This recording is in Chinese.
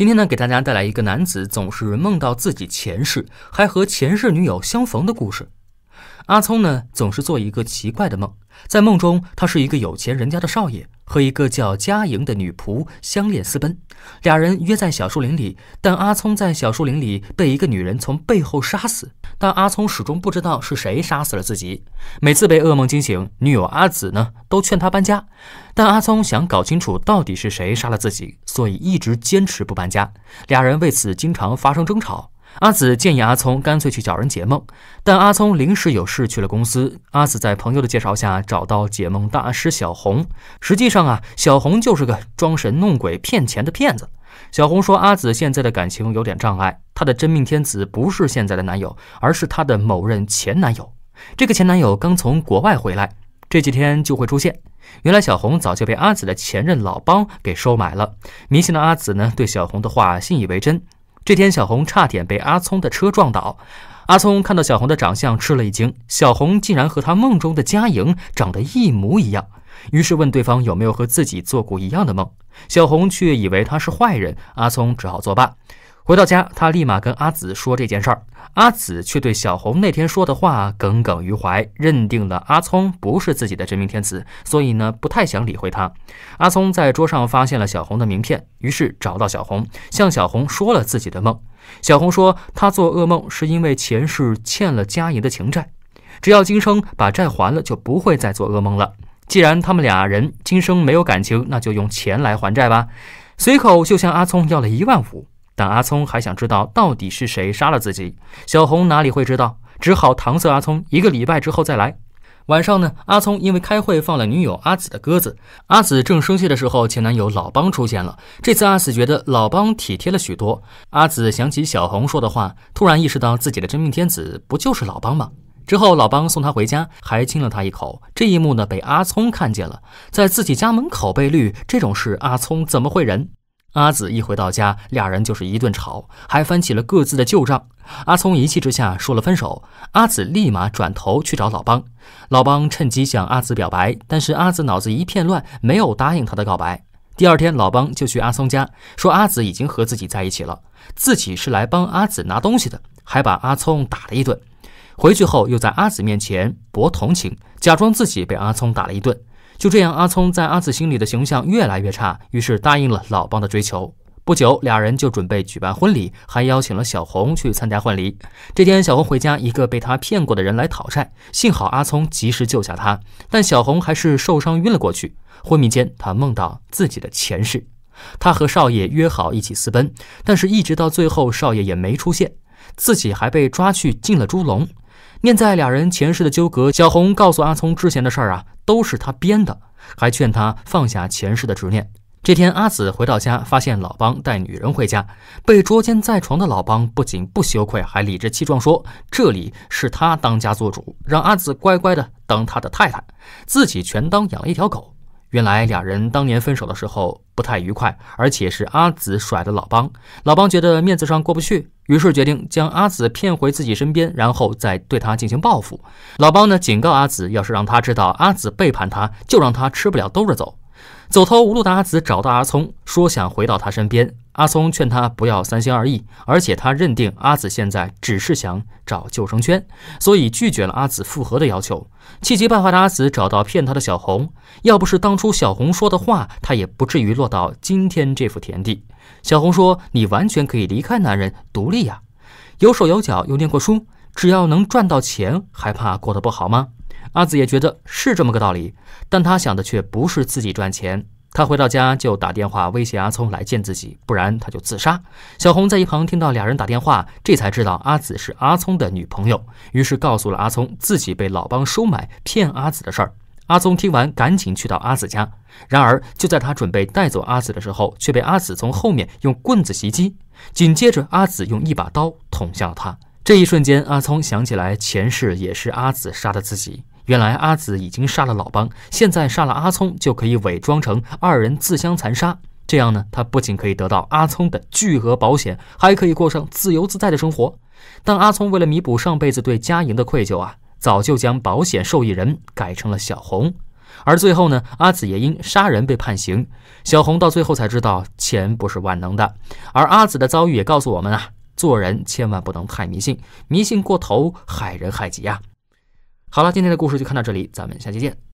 今天呢，给大家带来一个男子总是梦到自己前世，还和前世女友相逢的故事。阿聪呢，总是做一个奇怪的梦，在梦中他是一个有钱人家的少爷，和一个叫佳莹的女仆相恋私奔，俩人约在小树林里，但阿聪在小树林里被一个女人从背后杀死。但阿聪始终不知道是谁杀死了自己。每次被噩梦惊醒，女友阿紫呢都劝他搬家，但阿聪想搞清楚到底是谁杀了自己，所以一直坚持不搬家。俩人为此经常发生争吵。阿紫建议阿聪干脆去找人解梦，但阿聪临时有事去了公司。阿紫在朋友的介绍下找到解梦大师小红，实际上啊，小红就是个装神弄鬼骗钱的骗子。小红说：“阿紫现在的感情有点障碍，她的真命天子不是现在的男友，而是她的某任前男友。这个前男友刚从国外回来，这几天就会出现。原来小红早就被阿紫的前任老帮给收买了。迷信的阿紫呢，对小红的话信以为真。这天，小红差点被阿聪的车撞倒。阿聪看到小红的长相，吃了一惊：小红竟然和他梦中的佳莹长得一模一样。”于是问对方有没有和自己做过一样的梦，小红却以为他是坏人，阿聪只好作罢。回到家，他立马跟阿紫说这件事儿，阿紫却对小红那天说的话耿耿于怀，认定了阿聪不是自己的真命天子，所以呢不太想理会他。阿聪在桌上发现了小红的名片，于是找到小红，向小红说了自己的梦。小红说她做噩梦是因为前世欠了家怡的情债，只要今生把债还了，就不会再做噩梦了。既然他们俩人今生没有感情，那就用钱来还债吧。随口就向阿聪要了一万五，但阿聪还想知道到底是谁杀了自己。小红哪里会知道，只好搪塞阿聪，一个礼拜之后再来。晚上呢，阿聪因为开会放了女友阿紫的鸽子，阿紫正生气的时候，前男友老邦出现了。这次阿紫觉得老邦体贴了许多。阿紫想起小红说的话，突然意识到自己的真命天子不就是老邦吗？之后，老邦送他回家，还亲了他一口。这一幕呢，被阿聪看见了，在自己家门口被绿，这种事，阿聪怎么会忍？阿紫一回到家，俩人就是一顿吵，还翻起了各自的旧账。阿聪一气之下说了分手，阿紫立马转头去找老邦。老邦趁机向阿紫表白，但是阿紫脑子一片乱，没有答应他的告白。第二天，老邦就去阿聪家，说阿紫已经和自己在一起了，自己是来帮阿紫拿东西的，还把阿聪打了一顿。回去后又在阿紫面前博同情，假装自己被阿聪打了一顿。就这样，阿聪在阿紫心里的形象越来越差，于是答应了老帮的追求。不久，俩人就准备举办婚礼，还邀请了小红去参加婚礼。这天，小红回家，一个被他骗过的人来讨债，幸好阿聪及时救下她，但小红还是受伤晕了过去。昏迷间，她梦到自己的前世，她和少爷约好一起私奔，但是一直到最后，少爷也没出现，自己还被抓去进了猪笼。念在俩人前世的纠葛，小红告诉阿聪之前的事儿啊，都是他编的，还劝他放下前世的执念。这天，阿紫回到家，发现老邦带女人回家，被捉奸在床的老邦不仅不羞愧，还理直气壮说：“这里是他当家做主，让阿紫乖乖的当他的太太，自己全当养了一条狗。”原来两人当年分手的时候不太愉快，而且是阿紫甩的老邦。老邦觉得面子上过不去，于是决定将阿紫骗回自己身边，然后再对他进行报复。老邦呢警告阿紫，要是让他知道阿紫背叛他，就让他吃不了兜着走。走投无路的阿紫找到阿聪，说想回到他身边。阿松劝他不要三心二意，而且他认定阿紫现在只是想找救生圈，所以拒绝了阿紫复合的要求。气急败坏的阿紫找到骗他的小红，要不是当初小红说的话，他也不至于落到今天这副田地。小红说：“你完全可以离开男人独立呀，有手有脚又念过书，只要能赚到钱，还怕过得不好吗？”阿紫也觉得是这么个道理，但他想的却不是自己赚钱。他回到家就打电话威胁阿聪来见自己，不然他就自杀。小红在一旁听到俩人打电话，这才知道阿紫是阿聪的女朋友，于是告诉了阿聪自己被老帮收买骗阿紫的事儿。阿聪听完，赶紧去到阿紫家。然而就在他准备带走阿紫的时候，却被阿紫从后面用棍子袭击，紧接着阿紫用一把刀捅向了他。这一瞬间，阿聪想起来前世也是阿紫杀的自己。原来阿紫已经杀了老帮，现在杀了阿聪就可以伪装成二人自相残杀，这样呢，他不仅可以得到阿聪的巨额保险，还可以过上自由自在的生活。但阿聪为了弥补上辈子对家营的愧疚啊，早就将保险受益人改成了小红。而最后呢，阿紫也因杀人被判刑。小红到最后才知道钱不是万能的，而阿紫的遭遇也告诉我们啊，做人千万不能太迷信，迷信过头害人害己啊。好了，今天的故事就看到这里，咱们下期见。